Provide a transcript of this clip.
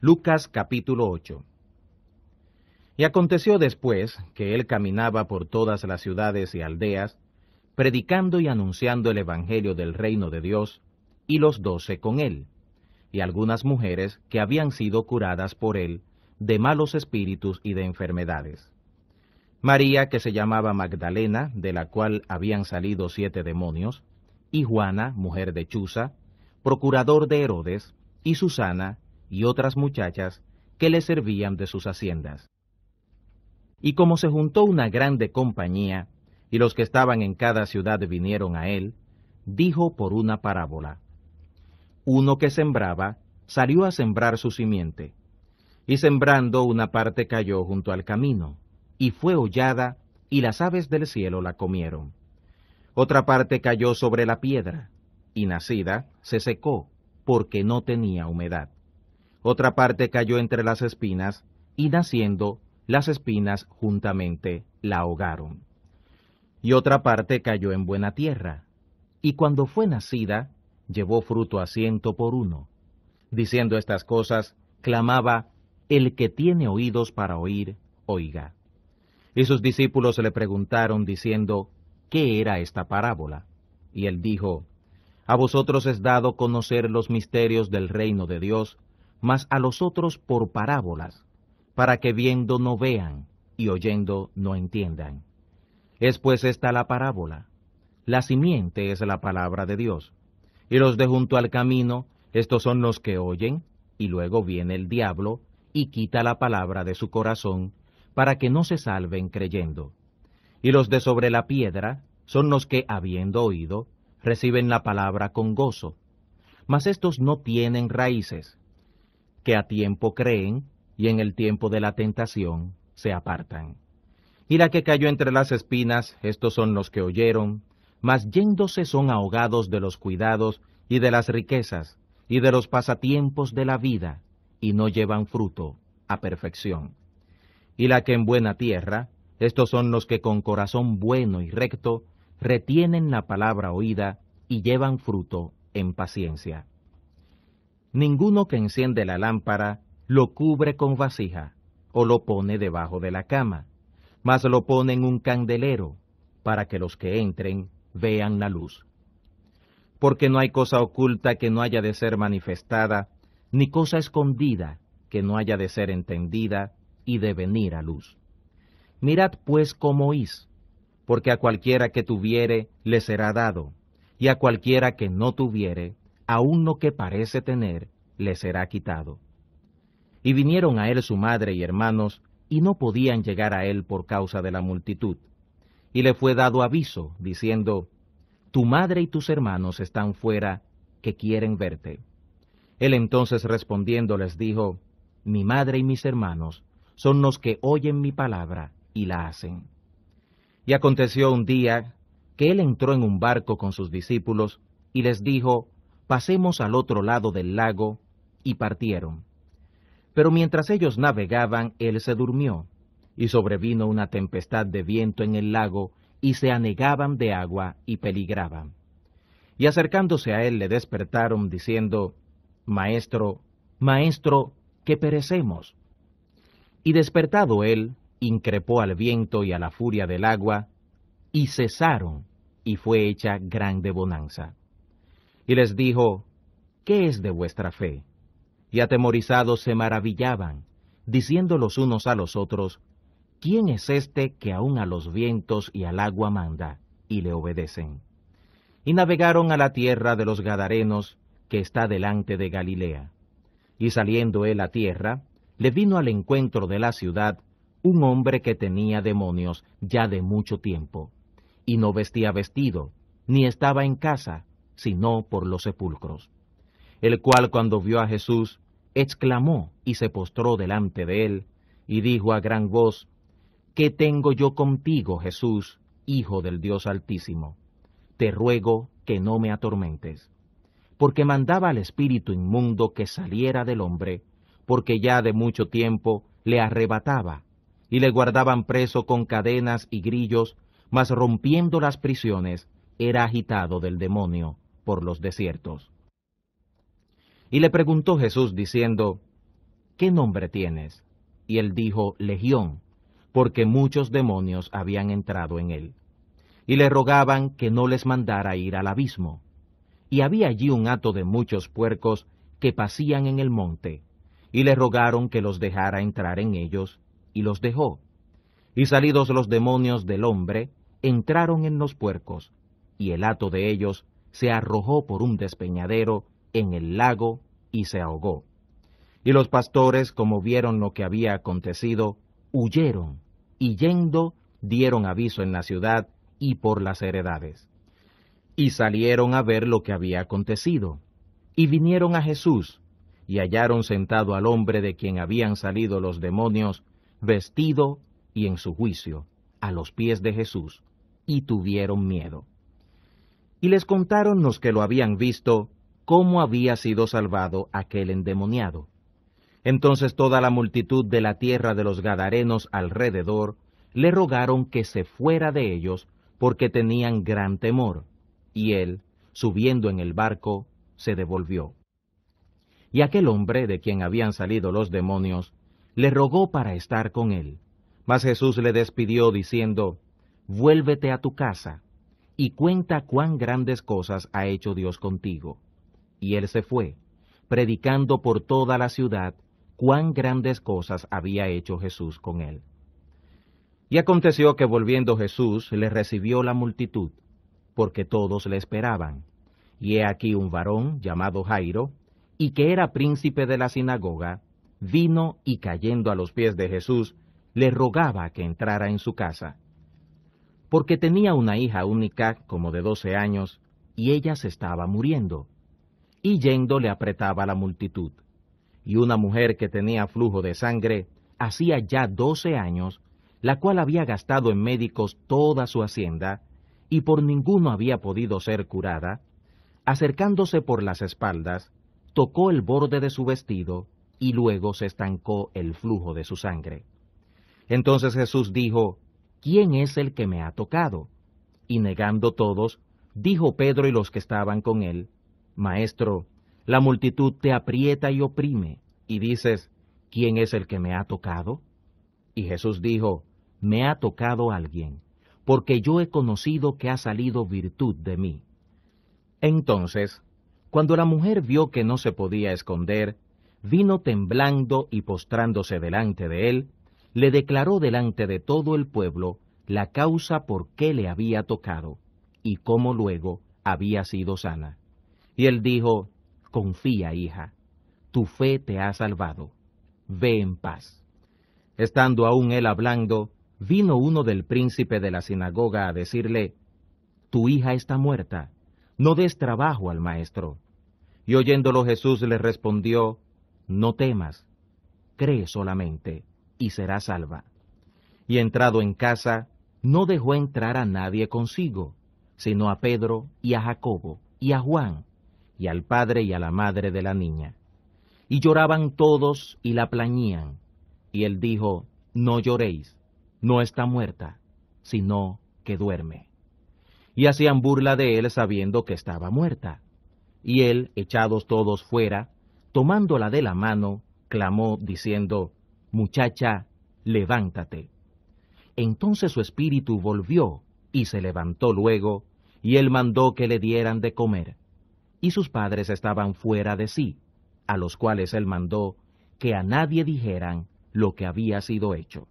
Lucas capítulo 8 Y aconteció después que él caminaba por todas las ciudades y aldeas, predicando y anunciando el Evangelio del reino de Dios, y los doce con él, y algunas mujeres que habían sido curadas por él de malos espíritus y de enfermedades. María, que se llamaba Magdalena, de la cual habían salido siete demonios, y Juana, mujer de Chuza, procurador de Herodes, y Susana, y otras muchachas que le servían de sus haciendas. Y como se juntó una grande compañía, y los que estaban en cada ciudad vinieron a él, dijo por una parábola. Uno que sembraba salió a sembrar su simiente, y sembrando una parte cayó junto al camino, y fue hollada, y las aves del cielo la comieron. Otra parte cayó sobre la piedra, y nacida se secó, porque no tenía humedad otra parte cayó entre las espinas, y naciendo, las espinas juntamente la ahogaron. Y otra parte cayó en buena tierra, y cuando fue nacida, llevó fruto a ciento por uno. Diciendo estas cosas, clamaba, El que tiene oídos para oír, oiga. Y sus discípulos le preguntaron, diciendo, ¿qué era esta parábola? Y él dijo, A vosotros es dado conocer los misterios del reino de Dios, mas a los otros por parábolas, para que viendo no vean y oyendo no entiendan. Es pues esta la parábola. La simiente es la palabra de Dios. Y los de junto al camino, estos son los que oyen, y luego viene el diablo, y quita la palabra de su corazón, para que no se salven creyendo. Y los de sobre la piedra son los que, habiendo oído, reciben la palabra con gozo. Mas estos no tienen raíces, que a tiempo creen y en el tiempo de la tentación se apartan. Y la que cayó entre las espinas, estos son los que oyeron, mas yéndose son ahogados de los cuidados y de las riquezas y de los pasatiempos de la vida, y no llevan fruto a perfección. Y la que en buena tierra, estos son los que con corazón bueno y recto retienen la palabra oída y llevan fruto en paciencia. Ninguno que enciende la lámpara lo cubre con vasija o lo pone debajo de la cama, mas lo pone en un candelero para que los que entren vean la luz. Porque no hay cosa oculta que no haya de ser manifestada, ni cosa escondida que no haya de ser entendida y de venir a luz. Mirad pues cómo oís, porque a cualquiera que tuviere le será dado, y a cualquiera que no tuviere Aún lo que parece tener le será quitado. Y vinieron a él su madre y hermanos, y no podían llegar a él por causa de la multitud. Y le fue dado aviso, diciendo, Tu madre y tus hermanos están fuera, que quieren verte. Él entonces respondiendo les dijo, Mi madre y mis hermanos son los que oyen mi palabra y la hacen. Y aconteció un día que él entró en un barco con sus discípulos y les dijo, pasemos al otro lado del lago, y partieron. Pero mientras ellos navegaban, él se durmió, y sobrevino una tempestad de viento en el lago, y se anegaban de agua y peligraban. Y acercándose a él le despertaron, diciendo, Maestro, Maestro, que perecemos. Y despertado él, increpó al viento y a la furia del agua, y cesaron, y fue hecha grande bonanza y les dijo, ¿qué es de vuestra fe? Y atemorizados se maravillaban, diciendo los unos a los otros, ¿quién es este que aun a los vientos y al agua manda, y le obedecen? Y navegaron a la tierra de los Gadarenos, que está delante de Galilea. Y saliendo él a tierra, le vino al encuentro de la ciudad un hombre que tenía demonios ya de mucho tiempo, y no vestía vestido, ni estaba en casa, sino por los sepulcros. El cual cuando vio a Jesús, exclamó y se postró delante de él, y dijo a gran voz, ¿Qué tengo yo contigo, Jesús, Hijo del Dios Altísimo? Te ruego que no me atormentes. Porque mandaba al espíritu inmundo que saliera del hombre, porque ya de mucho tiempo le arrebataba, y le guardaban preso con cadenas y grillos, mas rompiendo las prisiones, era agitado del demonio por los desiertos. Y le preguntó Jesús diciendo, ¿qué nombre tienes? Y él dijo, Legión, porque muchos demonios habían entrado en él. Y le rogaban que no les mandara ir al abismo. Y había allí un hato de muchos puercos que pasían en el monte, y le rogaron que los dejara entrar en ellos, y los dejó. Y salidos los demonios del hombre, entraron en los puercos, y el hato de ellos se arrojó por un despeñadero en el lago y se ahogó. Y los pastores, como vieron lo que había acontecido, huyeron, y yendo, dieron aviso en la ciudad y por las heredades. Y salieron a ver lo que había acontecido. Y vinieron a Jesús, y hallaron sentado al hombre de quien habían salido los demonios, vestido y en su juicio, a los pies de Jesús, y tuvieron miedo y les contaron los que lo habían visto cómo había sido salvado aquel endemoniado. Entonces toda la multitud de la tierra de los Gadarenos alrededor le rogaron que se fuera de ellos porque tenían gran temor, y él, subiendo en el barco, se devolvió. Y aquel hombre de quien habían salido los demonios, le rogó para estar con él. Mas Jesús le despidió diciendo, Vuélvete a tu casa y cuenta cuán grandes cosas ha hecho Dios contigo. Y él se fue, predicando por toda la ciudad cuán grandes cosas había hecho Jesús con él. Y aconteció que volviendo Jesús le recibió la multitud, porque todos le esperaban. Y he aquí un varón llamado Jairo, y que era príncipe de la sinagoga, vino y cayendo a los pies de Jesús, le rogaba que entrara en su casa porque tenía una hija única como de doce años y ella se estaba muriendo. Y yendo le apretaba la multitud. Y una mujer que tenía flujo de sangre hacía ya doce años, la cual había gastado en médicos toda su hacienda y por ninguno había podido ser curada, acercándose por las espaldas, tocó el borde de su vestido y luego se estancó el flujo de su sangre. Entonces Jesús dijo, ¿quién es el que me ha tocado? Y negando todos, dijo Pedro y los que estaban con él, Maestro, la multitud te aprieta y oprime, y dices, ¿quién es el que me ha tocado? Y Jesús dijo, Me ha tocado alguien, porque yo he conocido que ha salido virtud de mí. Entonces, cuando la mujer vio que no se podía esconder, vino temblando y postrándose delante de él, le declaró delante de todo el pueblo la causa por qué le había tocado y cómo luego había sido sana. Y él dijo, Confía, hija, tu fe te ha salvado. Ve en paz. Estando aún él hablando, vino uno del príncipe de la sinagoga a decirle, Tu hija está muerta, no des trabajo al maestro. Y oyéndolo Jesús le respondió, No temas, cree solamente y será salva. Y entrado en casa, no dejó entrar a nadie consigo, sino a Pedro y a Jacobo y a Juan, y al padre y a la madre de la niña. Y lloraban todos y la plañían. Y él dijo, No lloréis, no está muerta, sino que duerme. Y hacían burla de él sabiendo que estaba muerta. Y él, echados todos fuera, tomándola de la mano, clamó diciendo, muchacha, levántate. Entonces su espíritu volvió y se levantó luego, y él mandó que le dieran de comer. Y sus padres estaban fuera de sí, a los cuales él mandó que a nadie dijeran lo que había sido hecho.